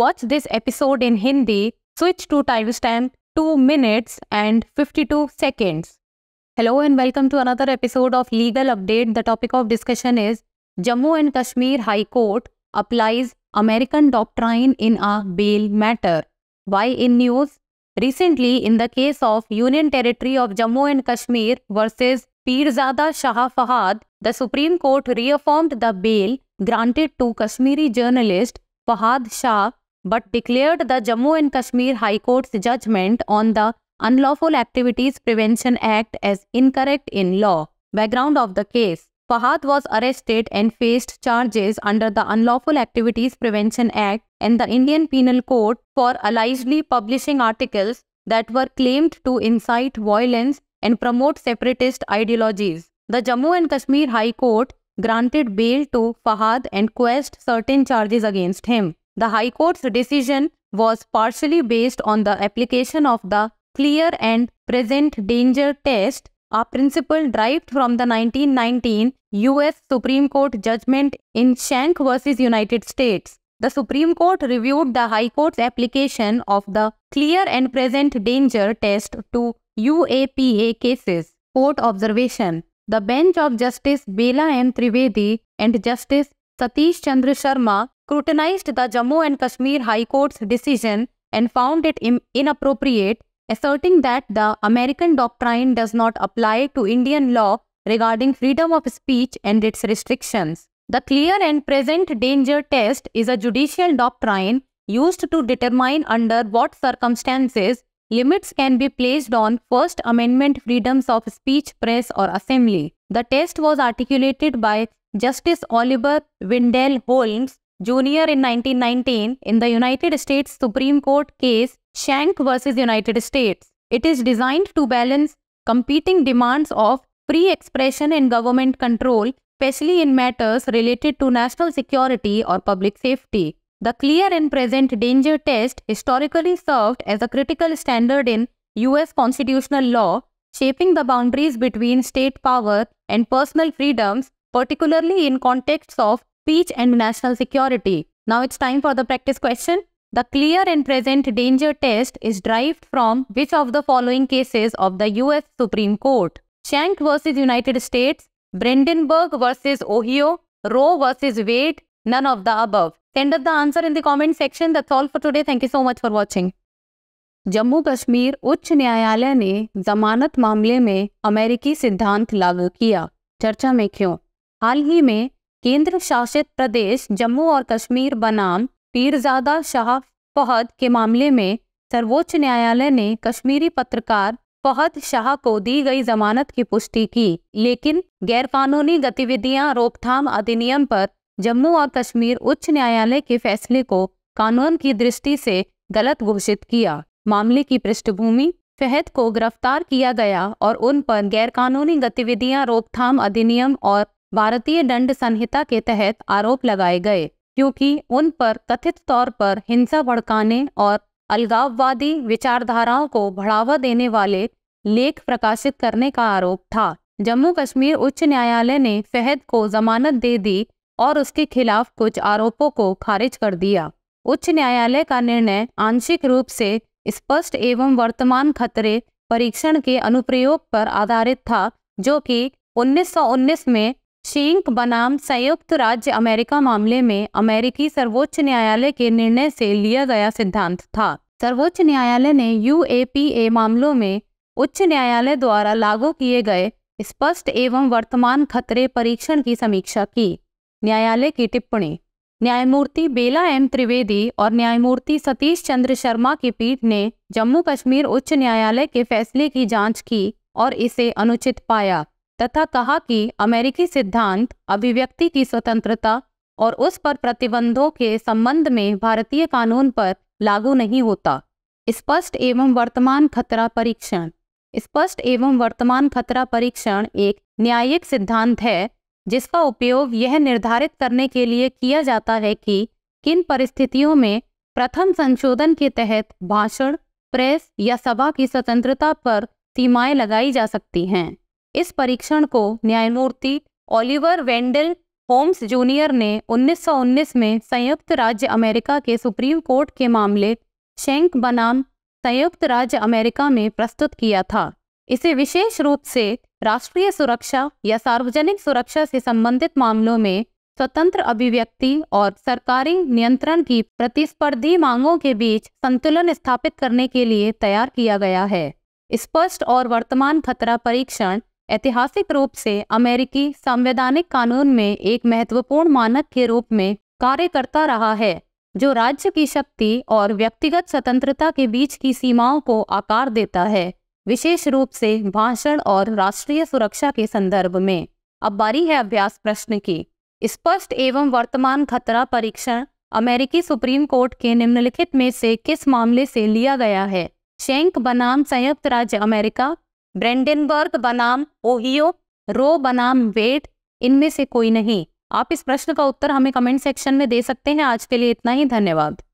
watch this episode in Hindi, switch to timestamp 2 minutes and 52 seconds. Hello and welcome to another episode of Legal Update. The topic of discussion is Jammu and Kashmir High Court applies American doctrine in a bail matter. Why in news? Recently, in the case of Union Territory of Jammu and Kashmir versus Pirzada Shah Fahad, the Supreme Court reaffirmed the bail granted to Kashmiri journalist Fahad Shah but declared the Jammu and Kashmir High Court's judgment on the Unlawful Activities Prevention Act as incorrect in law. Background of the case Fahad was arrested and faced charges under the Unlawful Activities Prevention Act and the Indian Penal Code for allegedly publishing articles that were claimed to incite violence and promote separatist ideologies. The Jammu and Kashmir High Court granted bail to Fahad and quashed certain charges against him. The High Court's decision was partially based on the application of the clear and present danger test, a principle derived from the 1919 U.S. Supreme Court judgment in Shank v. United States. The Supreme Court reviewed the High Court's application of the clear and present danger test to UAPA cases. Court observation. The bench of Justice Bela M. Trivedi and Justice Satish Chandra Sharma scrutinized the Jammu and Kashmir High Court's decision and found it inappropriate, asserting that the American doctrine does not apply to Indian law regarding freedom of speech and its restrictions. The clear and present danger test is a judicial doctrine used to determine under what circumstances limits can be placed on First Amendment freedoms of speech, press or assembly. The test was articulated by Justice Oliver Wendell Holmes Jr. in 1919 in the United States Supreme Court case Shank v. United States. It is designed to balance competing demands of free expression and government control, especially in matters related to national security or public safety. The clear and present danger test historically served as a critical standard in US constitutional law, shaping the boundaries between state power and personal freedoms particularly in contexts of peace and national security. Now it's time for the practice question. The clear and present danger test is derived from which of the following cases of the US Supreme Court? Shank versus United States, Brandenburg versus Ohio, Roe versus Wade, none of the above. Send us the answer in the comment section. That's all for today. Thank you so much for watching. Jammu Kashmir उच्च न्यायालय ने जमानत मामले में अमेरिकी सिद्धांत लागू किया चर्चा में क्यों हाल ही में केंद्र शासित प्रदेश जम्मू और कश्मीर बनाम पीरजादा शाह फहद के मामले में सर्वोच्च न्यायालय ने कश्मीरी पत्रकार फहद शाह को दी गई जमानत की पुष्टि की लेकिन गैरकानूनी गतिविधियां रोकथाम अधिनियम पर जम्मू और कश्मीर उच्च न्यायालय के फैसले को कानून की दृष्टि से गलत घोषित किया मामले की पृष्ठभूमि फहद को गिरफ्तार किया गया और उन पर गैरकानूनी गतिविधियां रोकथाम अधिनियम और भारतीय दंड संहिता के तहत आरोप लगाए गए क्योंकि उन पर कथित तौर पर हिंसा भड़काने और अलगाववादी विचारधाराओं को बढ़ावा देने वाले लेख प्रकाशित करने का आरोप था जम्मू कश्मीर उच्च न्यायालय ने फहद को जमानत दे दी और उसके खिलाफ कुछ आरोपों को खारिज कर दिया उच्च न्यायालय का निर्णय आंशिक रूप से स्पष्ट एवं वर्तमान खतरे परीक्षण के अनुप्रयोग पर आधारित था जो कि 1919 में शिंक बनाम संयुक्त राज्य अमेरिका मामले में अमेरिकी सर्वोच्च न्यायालय के निर्णय से लिया गया सिद्धांत था सर्वोच्च न्यायालय ने यू मामलों में उच्च न्यायालय द्वारा लागू किए गए स्पष्ट एवं वर्तमान खतरे परीक्षण की समीक्षा की न्यायालय की टिप्पणी न्यायमूर्ति बेला एम त्रिवेदी और न्यायमूर्ति सतीश चंद्र शर्मा की पीठ ने जम्मू कश्मीर उच्च न्यायालय के फैसले की जांच की और इसे अनुचित पाया तथा कहा कि अमेरिकी सिद्धांत अभिव्यक्ति की स्वतंत्रता और उस पर प्रतिबंधों के संबंध में भारतीय कानून पर लागू नहीं होता स्पष्ट एवं वर्तमान खतरा परीक्षण स्पष्ट एवं वर्तमान खतरा परीक्षण एक न्यायिक सिद्धांत है जिसका उपयोग यह निर्धारित करने के लिए किया जाता है कि किन परिस्थितियों में प्रथम संशोधन के तहत भाषण प्रेस या सभा की स्वतंत्रता पर सीमाएं लगाई जा सकती हैं इस परीक्षण को न्यायमूर्ति ओलिवर वेंडल होम्स जूनियर ने 1919 में संयुक्त राज्य अमेरिका के सुप्रीम कोर्ट के मामले शेंक बनाम संयुक्त राज्य अमेरिका में प्रस्तुत किया था इसे विशेष रूप से राष्ट्रीय सुरक्षा या सार्वजनिक सुरक्षा से संबंधित मामलों में स्वतंत्र अभिव्यक्ति और सरकारी नियंत्रण की प्रतिस्पर्धी मांगों के बीच संतुलन स्थापित करने के लिए तैयार किया गया है स्पष्ट और वर्तमान खतरा परीक्षण ऐतिहासिक रूप से अमेरिकी संवैधानिक कानून में एक महत्वपूर्ण मानक के रूप में कार्य करता रहा है जो राज्य की शक्ति और व्यक्तिगत स्वतंत्रता के बीच की सीमाओं को आकार देता है विशेष रूप से भाषण और राष्ट्रीय सुरक्षा के संदर्भ में अब बारी है अभ्यास प्रश्न की स्पष्ट एवं वर्तमान खतरा परीक्षण अमेरिकी सुप्रीम कोर्ट के निम्नलिखित में से किस मामले से लिया गया है शेंक बनाम संयुक्त राज्य अमेरिका ब्रेंडेनबर्ग बनाम ओहियो रो बनाम वेट इनमें से कोई नहीं आप इस प्रश्न का उत्तर हमें कमेंट सेक्शन में दे सकते हैं आज के लिए इतना ही धन्यवाद